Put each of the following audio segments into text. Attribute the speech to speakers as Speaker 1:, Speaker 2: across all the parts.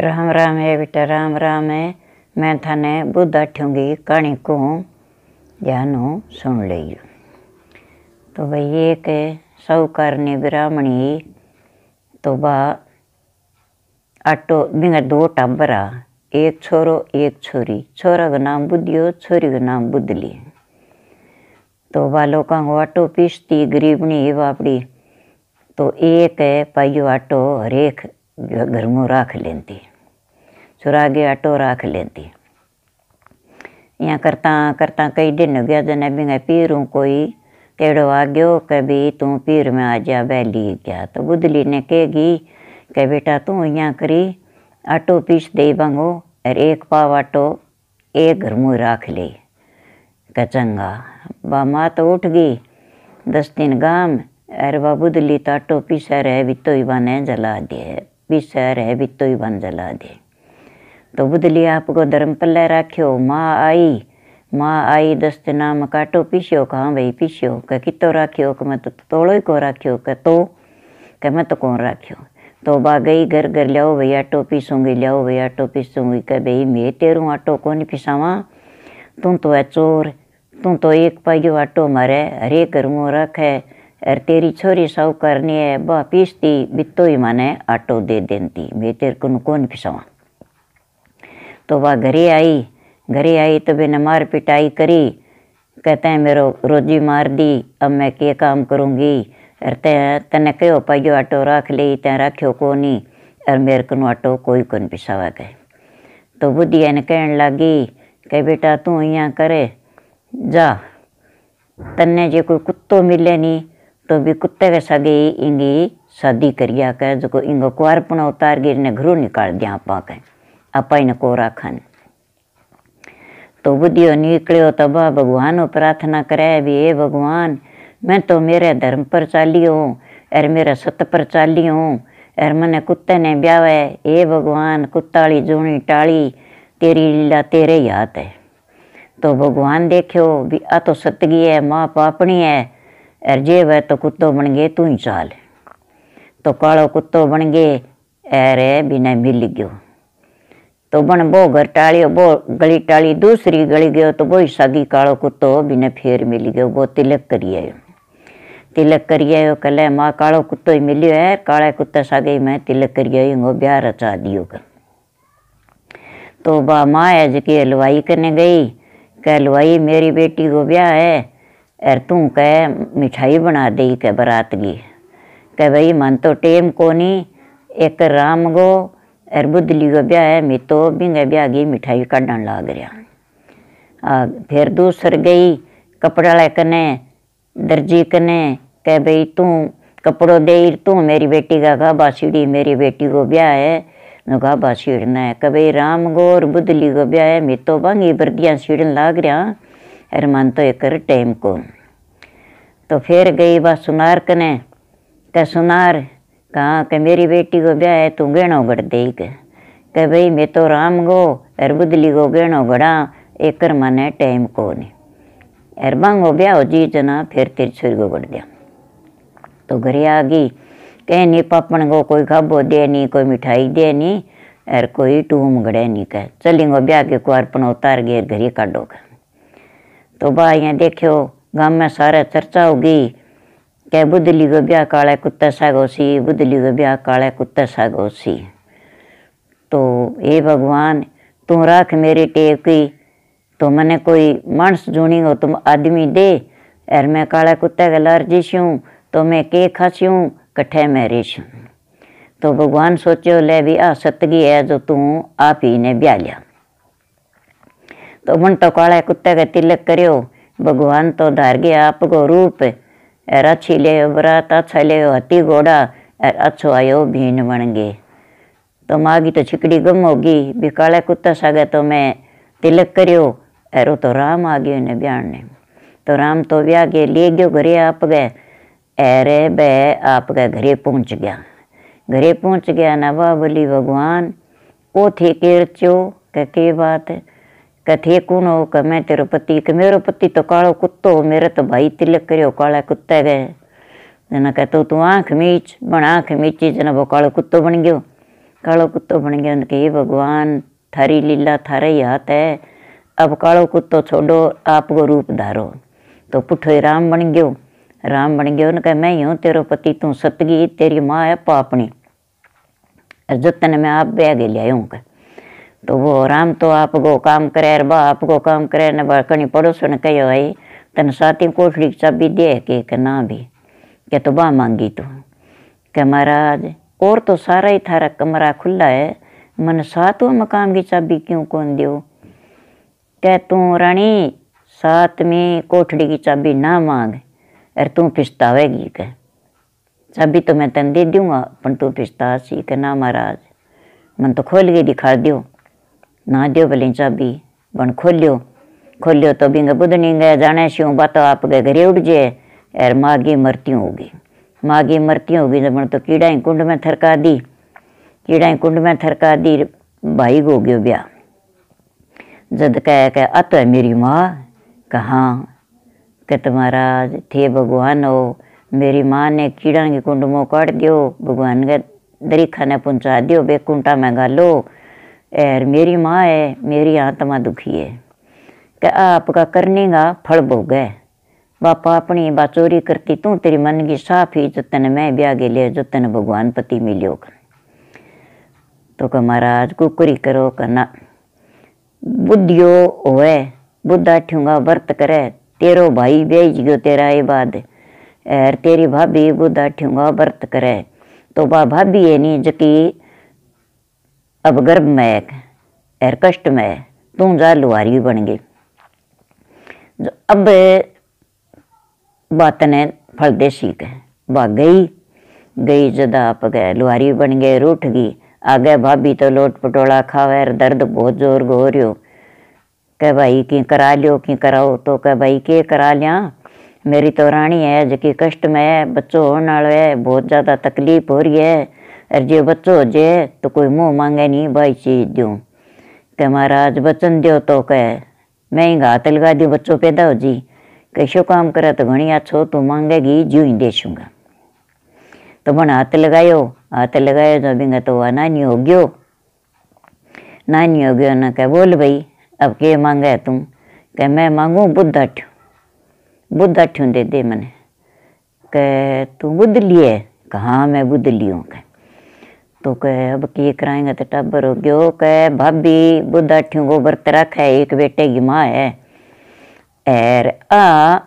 Speaker 1: राम राम है बेटा राम राम है मैं थाने बुद्धा ठूँगी कहानी को जानू सुन लियो तो भाई ये के सौकारनी ब्राह्मणी तो बा आटो बिंगा दो टाबर एक छोरो एक छोरी छोरा का नाम बुद्धियो छोरी का नाम बुद्धली तो वह लोग आटो पीसती गरीबनी बापड़ी तो एक है पाइयो आटो हरेक घर में राख लेती चुरा के आटो राख लेती इं करता करता कई दिन हो गया जने भी पीरू कोई केड़ो आ गयो कभी तू पीर में आ जा बैली गया तो बुदली ने कहेगी कि बेटा तू यहाँ करी आटो पीस दे बंगो और एक पाव आटो एक घर मुँह राख ले का चंगा बा माँ तो उठ गई दस दिन गाम अरे बा बुदली तो आटो पीसा रहे बितो ही बन जला दे पीसा रहे बितो ही बन जला दे रघुदली आपको धर्म पल्ले राख्यो माँ आई माँ आई दस्त नाम काटो पीसियो कह भाई पीसियो क कितो राख्यो क मैं तो तोड़ो ही को राख्यो क तो क मैं तो कौन राख्यो तो बा गई घर घर लियाओ भाई आटो पीसूंगी लियाओ भाई आटो पीसूंगी क भाई मैं तेरू आटो को नहीं पिसावा तू तो है चोर तू तो एक पाइयो आटो मारे हरे घर मो रख है अरे तेरी छोरी साहु करनी है बा पीसती बितो ही माने आटो दे देती मैं तेरे को कौन पिसावा तो वह घरे आई घरे आई तो बिना मार पिटाई करी कहते हैं मेरो रोजी मार दी अब मैं के काम करूँगी अरे हैं तने कहो पाइयो आटो राख ली तैं राख्यो को नहीं अरे मेरे को आटो कोई को पिसावा गए तो बुद्धिया ने कह लगी कि बेटा तू यहाँ करे जा तन्ने जो कोई कुत्तो मिले नहीं तो भी कुत्ते के सगे इंगी शादी करिया कर जो को कुआरपना उतार गिर ने घरों निकाल दिया पा कहें અપાઈને કોરાખન તો બુદ્ધિઓ નીકળ્યો તબા प्रार्थना करे भी એ भगवान मैं तो मेरे धर्म पर चाली हूँ अरे मेरे सत पर चाली हूँ अरे मैंने कुत्ते ने ब्यावे हे भगवान कुत्ताली जूनी टाली तेरी लीला तेरे ही है तो भगवान देखो भी आ तो सतगी है माँ पापनी है अरे जे वह तो कुत्तो बन गए तू ही चाल तो कालो कुत्तो बन गए अरे बिना मिल गयो तो बन बो घर टाड़ियो बो गली टाड़ी दूसरी गली गयो तो बोई सागी कालो कुत्तो बिना फेर मिली गयो बो तिलक करी आयो तिलक करी आयो कल माँ कालो कुत्तो ही मिलियो है काला कुत्ता सागे मैं तिलक करी आई वो ब्याह रचा दियो का तो बा माँ है जी हलवाई करने गई कह हलवाई मेरी बेटी को ब्याह है अर तू कह मिठाई बना दी कह बरात गई कह भाई मन तो टेम कोनी एक राम गो अरबुद लियो ब्याह है मैं तो बिंग ब्याह गई मिठाई काढ़न ला रहा फिर दूसर गई कपड़ा कने दर्जी कने कह भाई तू कपड़ो दे तू मेरी बेटी का कहा बासीड़ी मेरी बेटी को ब्याह है न कहा सीढ़ना है कह राम गौर बुदली को ब्याह है मैं तो बांगी बर्दियाँ सीड़न लाग रहा अर मन तो एक टाइम को तो फिर गई बा सुनार कने कह सुनार कहा कि मेरी बेटी को ब्याह है तू गहणो गढ़ दे के भाई मैं तो राम गो अर बुदली को गहणो गढ़ा एकर माने टाइम को नहीं अर हो ब्याह हो जी जना फिर छोरी को गढ़ दिया तो घरे आ गई कह नहीं पापन को कोई खाबो दे नहीं कोई मिठाई दे नहीं अर कोई टूम गड़े नहीं कह चलेंगे ब्याह के कुआरपन उतार गए ही काटोगे तो बा देखियो गांव में सारा चर्चा होगी કે બુદલીગો બ્યા कुत्ता सागोसी बुदली બુદલીગો બ્યા कुत्ता કુત્તા सी तो हे भगवान तू रख मेरी टेप की तो मने कोई मनस जूनी हो तुम आदमी दे अर मैं काले कुत्ते के लर्जी छूँ तो मैं के खासी कट्ठे मेरी छूँ तो भगवान सोचो ले भी आ सतगी है जो तू आप ही ने ब्याह लिया तो मन तो काले कुत्ते का तिलक करो भगवान तो धार गया आप गो रूप Erațile vrata घोड़ा ati goda erațoaio bhin बनगे तो मागी तो छिकड़ी गम होगी भी कुत्ता सागे तो मैं तिलक करियो एरो तो राम आ गयो ने ब्याण ने तो राम तो ब्या के ले गयो घरे आप गए अरे बे आप गए घरे पहुंच गया घरे पहुंच गया न वाह बोली भगवान ओ थे केरचो के के बात है कथे कौन हो क मैं तेरे पति क मेरो पति तो कालो कुत्तो हो मेरा तो भाई तिलक करो काला कुत्ते गए जना कह तो तू आँख मीच बण आँख मीची जना वो कालो कुत्तो बन गयो कालो कुत्तो बन गयो उनके ये भगवान थारी लीला थारा ही हाथ है अब कालो कुत्तो छोड़ो आप आपको रूप धारो तो पुठो राम बन गयो राम बन गयो उनका मैं ही हूँ तेरो पति तू सतगी तेरी माँ है पापनी जतन मैं आप बह गए लिया हूँ कह तो वो राम तो आप गो काम करे अरे बा गो काम करे न कहीं पड़ोस ने कहो आई तेन साथी कोठड़ी की चाबी दे के, ना भी क्या तो बा मांगी तू क्या महाराज और तो सारा ही थारा कमरा खुला है मन सातवा मकान की चाबी क्यों कौन दियो कह तू रानी साथ में कोठड़ी की चाबी ना मांग अरे तू पिछतावेगी कह चाबी तो मैं तेन दे दूंगा पर तू पिछता सी कह ना महाराज मन तो खोल के दिखा दियो दियो भली चाबी बन खोलियो खोलियो तो बिंग बुधनी गए जाने शिव बात आप गए घरे उठ जाए यार माघी मरती होगी माघी मरती होगी जब तो ही कुंड में थरका दी ही कुंड में थरका दी भाई हो गयो ब्याह जद कह कह अत है मेरी माँ कहाँ तो महाराज थे भगवान हो मेरी माँ ने कीड़ा की कुंड मोह काट दियो भगवान के दरीखा ने पहुँचा दियो कुंटा में गालो और मेरी माँ है मेरी आत्मा दुखी है कि आपका करने का फल भोग है बापा अपनी चोरी करती तू तेरी मन की साफ ही जतन मैं ब्याह के लिए जतन भगवान पति मिलियो कर तो कह महाराज कुकरी करो करना बुद्धियो होए बुद्धा ठूंगा व्रत करे तेरो भाई बेच गयो तेरा ये बाद एर तेरी भाभी बुद्धा ठूंगा व्रत करे तो बा भाभी है नी जकी अब गर्भ महक एर कष्ट में तू जा लुहारी भी बन गई जो अब बात ने फल दे सीख भाग गई गई जदा आप गए लुहारी बन गए रूठ गई आ गए भाभी तो लोट पटोला खावे दर्द बहुत जोर गो हो कह भाई की करा लियो की कराओ तो कह भाई के करा लिया मेरी तो रानी है जो कि कष्ट में है बच्चों होने वाले है बहुत ज़्यादा तकलीफ हो रही है अरे जे बच्चो जे तो कोई मुँह मांगे नहीं भाई चीज दू के महाराज वचन दो तो कह मैं ही घात लगा दू बच्चो पैदा हो जी कैसो काम करे तो घनी अच्छो तू मांगेगी जू ही देसूंगा तो बन हाथ लगायो हाथ लगायो जो तो बिंगा तो वह नानी हो गयो नानी हो गयो ना कह बोल भाई अब के मांगे तुम कह मैं मांगू बुद्ध अठ बुद्ध अठ दे दे मैंने कह तू बुद्ध लिए कहा मैं बुद्ध लियो कह तो कह अब की कराएंगे तो टब्बर हो गयो कह भाभी बुद्धा ठियों को व्रत रख है एक बेटे की माँ है एर आ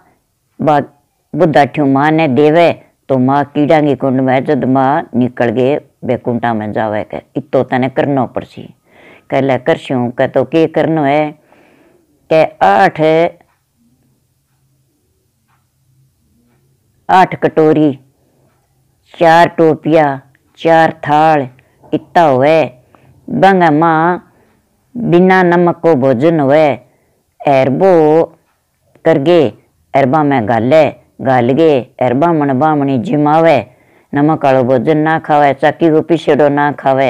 Speaker 1: बुद्धा ठियों माँ ने देवे तो माँ कीड़ा की कुंड में जब माँ निकल गए बेकुंटा में जावे के इतो तने करनो पड़सी कह ले कर स्यू कह तो के करनो है के आठ आठ कटोरी चार टोपिया चार थाल इत्ता हुए माँ बिना नमक को भोजन हुए एरबो करगे एरबा में गाले गालगे एरबा मन बामणी जिमावे नमक आलो भोजन ना खावे चाकी को पिछड़ो ना खावे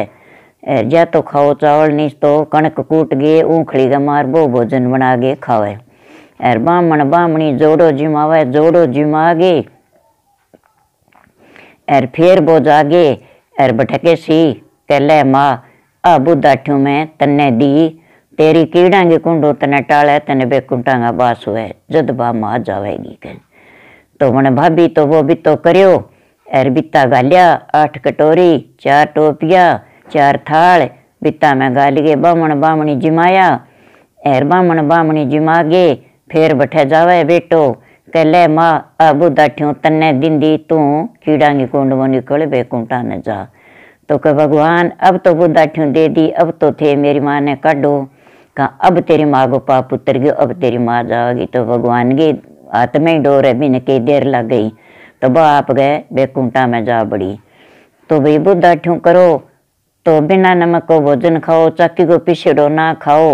Speaker 1: जा तो खाओ चावल नहीं तो कणक कूट गए ऊखड़ी का मार बो भोजन बना गए खावे और बामण बामणी जोड़ो जिमावे जोड़ो जिमा गए एर फिर बो जागे अरबठके सी कहले माँ आबू दाठ्यू में तन्ने दी तेरी कीड़ांगी कुंडो तने टाले तने बेकुंटांगा बास हुए जद बा माँ जावेगी कह तो मन भाभी तो वो भी तो करियो एर बिता गालिया आठ कटोरी चार टोपिया चार थाल बिता में गए बामण बामणी जिमाया एर बामण बामणी जिमा गए फिर बैठे जावे बेटो ಕಲೆ ಮಾ अब ದಾಠ್ಯೂ ತನ್ನೆ दी तू कीड़ांगी कुंड वो निकल बैकुंठा न जा तो कह भगवान अब तो बुद्धा ठ्यू दे दी अब तो थे मेरी माँ ने काढो का अब तेरी माँ को पाप उतर गयो अब तेरी माँ जाओगी तो भगवान की हाथ में ही डोर है बिन कई देर लग गई तो बाप गए बैकुंठा में जा बड़ी तो भाई बुद्धा ठ्यू करो तो बिना नमक को भोजन खाओ चाकी को पिछड़ो ना खाओ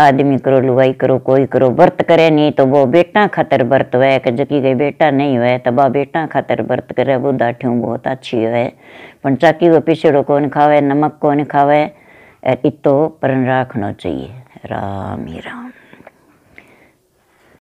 Speaker 1: आदमी करो लुवाई करो कोई करो व्रत करे नहीं तो वो बेटा खातर व्रत हुआ है जकी गई बेटा नहीं हुआ तो वह बेटा खातर व्रत करे वो दाठियों बहुत अच्छी है पर चाकी वो पिछड़ो कौन खावे नमक कौन खावे इतो पर राखना चाहिए राम ही राम